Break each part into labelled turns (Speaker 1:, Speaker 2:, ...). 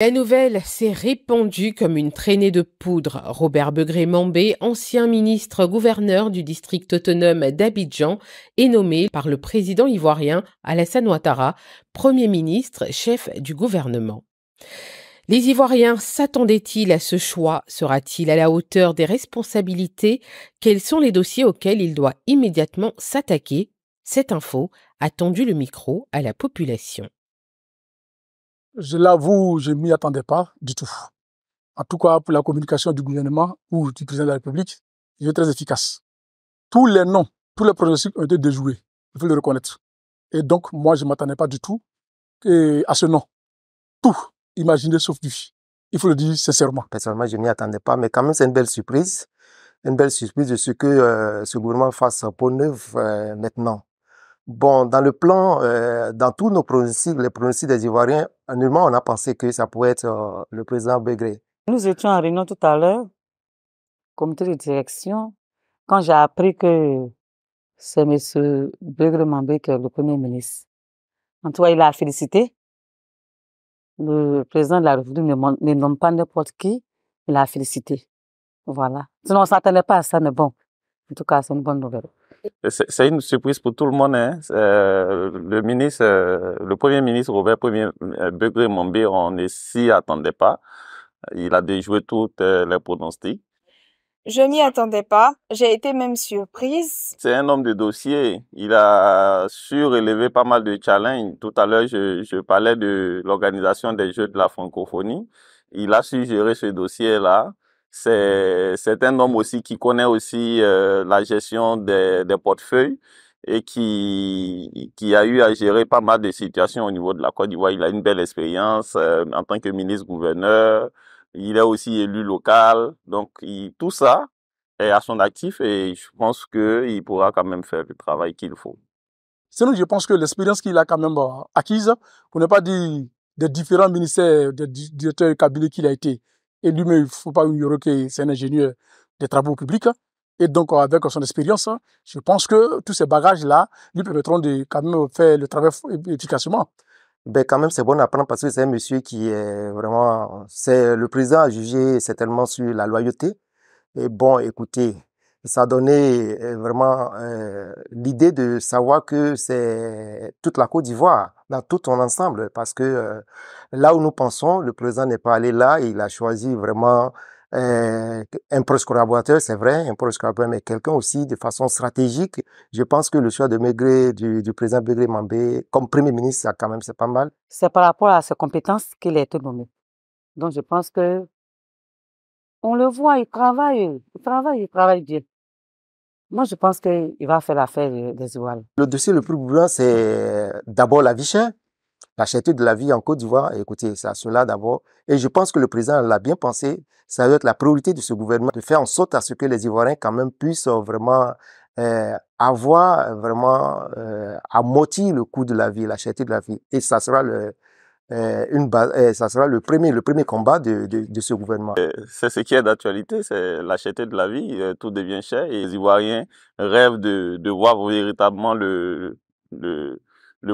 Speaker 1: La nouvelle s'est répandue comme une traînée de poudre. Robert Begré-Mambé, ancien ministre gouverneur du district autonome d'Abidjan, est nommé par le président ivoirien Alassane Ouattara, premier ministre, chef du gouvernement. Les Ivoiriens s'attendaient-ils à ce choix Sera-t-il à la hauteur des responsabilités Quels sont les dossiers auxquels il doit immédiatement s'attaquer Cette info a tendu le micro à la population
Speaker 2: je l'avoue, je ne m'y attendais pas du tout. En tout cas, pour la communication du gouvernement ou du président de la République, il est très efficace. Tous les noms, tous les pronostics ont été déjoués. Il faut le reconnaître. Et donc, moi, je ne m'attendais pas du tout
Speaker 1: euh, à ce nom. Tout imaginez, sauf lui. Il faut le dire sincèrement. Personnellement, je ne m'y attendais pas, mais quand même, c'est une belle surprise. Une belle surprise de ce que euh, ce gouvernement fasse pour neuf euh, maintenant. Bon, dans le plan, euh, dans tous nos pronostics, les pronostics des Ivoiriens, moment, on a pensé que ça pouvait être
Speaker 3: euh, le président Begré. Nous étions en réunion tout à l'heure, comité de direction, quand j'ai appris que c'est M. Begré Mambé qui est le premier ministre. En tout cas, il a félicité. Le président de la République ne nomme pas n'importe qui, il a félicité. Voilà. Sinon, on ne s'attendait pas à ça, mais bon, en tout cas, c'est une bonne nouvelle.
Speaker 4: C'est une surprise pour tout le monde. Hein. Euh, le ministre, euh, le premier ministre Robert Premier euh, Begré on ne s'y attendait pas. Il a déjoué toutes les pronostics. Je m'y attendais pas. J'ai été même surprise. C'est un homme de dossier. Il a su pas mal de challenges. Tout à l'heure, je, je parlais de l'organisation des Jeux de la francophonie. Il a suggéré ce dossier-là c'est un homme aussi qui connaît aussi euh, la gestion des, portefeuilles et qui, a eu à gérer pas mal de situations au niveau de la Côte d'Ivoire. Il a une belle expérience euh, en tant que ministre-gouverneur. Il est aussi élu local. Donc, tout ça est à son actif et je pense qu'il pourra quand même faire le travail qu'il faut.
Speaker 2: Sinon, je pense que l'expérience qu'il a quand même euh, acquise, pour ne pas dire des différents ministères, des directeurs de cabinet qu'il a été, et lui-même, il ne faut pas ignorer que c'est un ingénieur des travaux publics. Et donc, avec son expérience, je pense que tous ces bagages-là lui permettront de
Speaker 1: faire le travail efficacement. Ben quand même, c'est bon d'apprendre parce que c'est un monsieur qui est vraiment... C'est le président a jugé certainement sur la loyauté. Et bon, écoutez, ça donné euh, vraiment euh, l'idée de savoir que c'est toute la Côte d'Ivoire, dans tout son ensemble, parce que euh, là où nous pensons, le président n'est pas allé là, il a choisi vraiment un proche collaborateur, c'est vrai, un proche collaborateur, mais quelqu'un aussi de façon stratégique. Je pense que le choix de Maigret, du, président Maigret
Speaker 3: Mambé, comme premier ministre, ça quand même, c'est pas mal. C'est par rapport à ses compétences qu'il est nommé. Donc je pense que on le voit, il travaille, il travaille, il travaille bien. Moi, je pense qu'il va faire l'affaire des Ivoiriens.
Speaker 1: Le dossier le plus brûlant, c'est euh, d'abord la vie chère, la de la vie en Côte d'Ivoire. Écoutez, c'est à cela d'abord. Et je pense que le président l'a bien pensé. Ça doit être la priorité de ce gouvernement de faire en sorte à ce que les Ivoiriens, quand même, puissent vraiment euh, avoir vraiment euh, à euh, moitié le coût de la vie, la de la vie. Et ça sera le, euh, une euh, ça sera le premier, le premier combat de, de, ce gouvernement.
Speaker 4: C'est ce qui est d'actualité, c'est l'acheter de la vie, euh, tout devient cher et les Ivoiriens rêvent de, de voir véritablement le, le,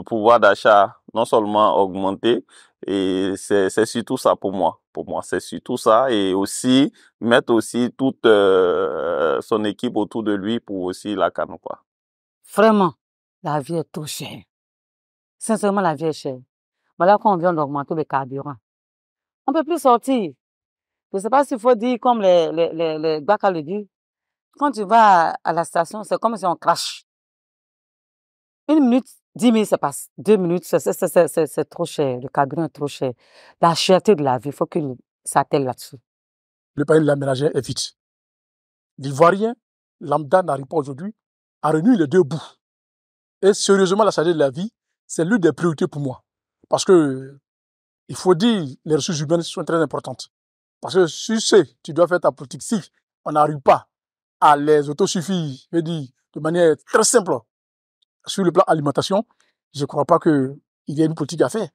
Speaker 4: pouvoir d'achat non seulement augmenter, et c'est surtout ça pour moi. Pour moi, c'est surtout ça. Et aussi, mettre aussi toute son équipe autour de lui pour aussi la canne, quoi.
Speaker 3: Vraiment, la vie est trop chère. Sincèrement, la vie est chère. Voilà qu'on vient d'augmenter le carburant. On ne peut plus sortir. Je ne sais pas s'il faut dire, comme les, les, les, le dit, quand tu vas à la station, c'est comme si on crache. Une minute, dix minutes, ça passe. Deux minutes, c'est trop cher. Le carburant est trop cher. La cherté de la vie, il faut qu'il s'attelle là-dessus. Le pays de la est vite. L'Ivoirien,
Speaker 2: lambda, n'arrive pas aujourd'hui a réunir les deux bouts. Et sérieusement, la cherté de la vie, c'est l'une des priorités pour moi. Parce que, il faut dire, les ressources humaines sont très importantes. Parce que si c'est, tu dois faire ta politique, si on n'arrive pas à les autosuffire, je veux dire, de manière très simple, sur le plan alimentation, je ne crois pas qu'il y ait une politique à faire.